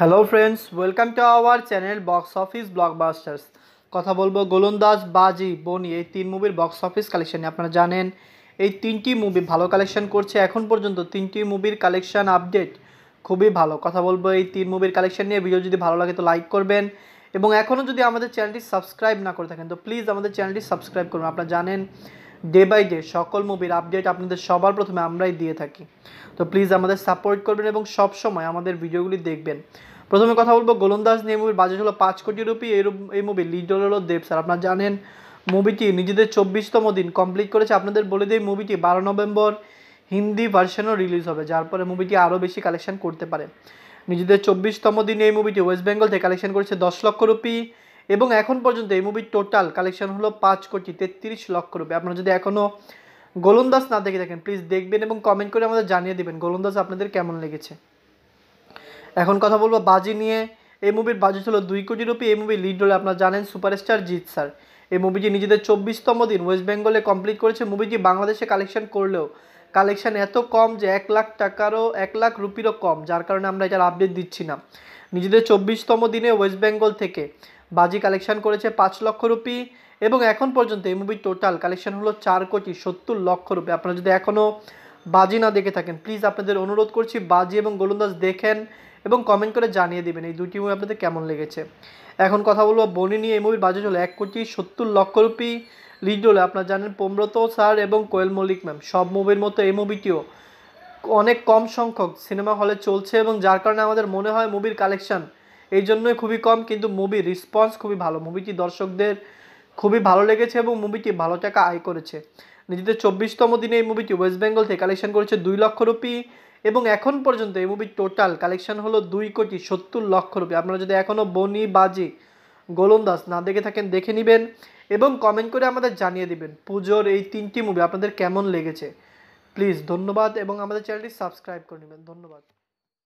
hello friends welcome to our channel box office blockbusters কথা বলবো গোলন্দাজ বাজি বনি এই তিন মুভির বক্স অফিস কালেকশন আপনারা জানেন এই তিনটি মুভি ভালো কালেকশন করছে এখন পর্যন্ত তিনটি মুভির কালেকশন আপডেট খুবই ভালো কথা বলবো এই তিন মুভির কালেকশন নিয়ে ভিডিও যদি ভালো লাগে তো লাইক করবেন এবং এখনও যদি আমাদের চ্যানেলটি সাবস্ক্রাইব না করে থাকেন তো প্লিজ আমাদের চ্যানেলটি সাবস্ক্রাইব করুন আপনারা জানেন ডে বাই ডে সকল মুভির আপডেট আপনাদের সবার প্রথমে আমরাই দিয়ে থাকি তো প্লিজ আমাদের সাপোর্ট করবেন এবং সবসময় আমাদের ভিডিওগুলি দেখবেন প্রথমে কথা বলবো গোলন্দাজ নিয়ে মুভির বাজেট হলো পাঁচ কোটি রুপি এই এই মুভি লিডল হলো দেব স্যার আপনারা জানেন মুভিটি নিজেদের চব্বিশতম দিন কমপ্লিট করেছে আপনাদের বলে দিয়ে মুভিটি বারো নভেম্বর হিন্দি ভার্সনও রিলিজ হবে যার পরে মুভিটি আরও বেশি কালেকশন করতে পারে নিজেদের চব্বিশতম দিন এই মুভিটি ওয়েস্ট বেঙ্গল থেকে কালেকশন করেছে দশ লক্ষ রুপি এবং এখন পর্যন্ত এই মুভির টোটাল কালেকশন হলো পাঁচ কোটি তেত্রিশ লক্ষ রুপি আপনারা যদি এখনও গোলন্দাজ না দেখে থাকেন প্লিজ দেখবেন এবং কমেন্ট করে আমাদের জানিয়ে দেবেন গোলন্দাজ আপনাদের কেমন লেগেছে এখন কথা বলবো বাজি নিয়ে এই মুভির বাজি ছিল দুই কোটি রুপি এই মুভির লিড রোলে আপনারা জানেন সুপারস্টার জিৎ স্যার এই মুভিটি নিজেদের চব্বিশতম দিন ওয়েস্ট বেঙ্গলে কমপ্লিট করেছে মুভিটি বাংলাদেশে কালেকশন করলেও কালেকশান এত কম যে এক লাখ টাকারও এক লাখ রুপিরও কম যার কারণে আমরা এটার আপডেট দিচ্ছি না নিজেদের চব্বিশতম দিনে ওয়েস্ট বেঙ্গল থেকে বাজি কালেকশন করেছে পাঁচ লক্ষ রুপি এবং এখন পর্যন্ত এই মুভির টোটাল কালেকশন হলো চার কোটি সত্তর লক্ষ রুপি আপনারা যদি এখনও বাজি না দেখে থাকেন প্লিজ আপনাদের অনুরোধ করছি বাজি এবং গোলন্দাজ দেখেন এবং কমেন্ট করে জানিয়ে দেবেন এই দুটি মুভি আপনাদের কেমন লেগেছে এখন কথা বলবো বনি নিয়ে এই মুভির বাজি হলো এক কোটি সত্তর লক্ষ রুপি লিড হলে আপনারা জানেন পম্রত স্যার এবং কোয়েল মল্লিক ম্যাম সব মুভির মতো এই মুভিটিও অনেক কম সংখ্যক সিনেমা হলে চলছে এবং যার কারণে আমাদের মনে হয় মুভির কালেকশান এই জন্যই খুবই কম কিন্তু মুভি রেসপন্স খুবই ভালো মুভিটি দর্শকদের খুবই ভালো লেগেছে এবং মুভিটি ভালো টাকা আয় করেছে নিজেদের চব্বিশতম দিনে এই মুভিটি ওয়েস্ট বেঙ্গল থেকে কালেকশন করেছে দুই লক্ষ রুপি এবং এখন পর্যন্ত এই মুভির টোটাল কালেকশন হলো দুই কোটি সত্তর লক্ষ রুপি আপনারা যদি এখনও বনি বাজি গোলন্দাজ না দেখে থাকেন দেখে নেবেন এবং কমেন্ট করে আমাদের জানিয়ে দিবেন পুজোর এই তিনটি মুভি আপনাদের কেমন লেগেছে প্লিজ ধন্যবাদ এবং আমাদের চ্যানেলটি সাবস্ক্রাইব করে নেবেন ধন্যবাদ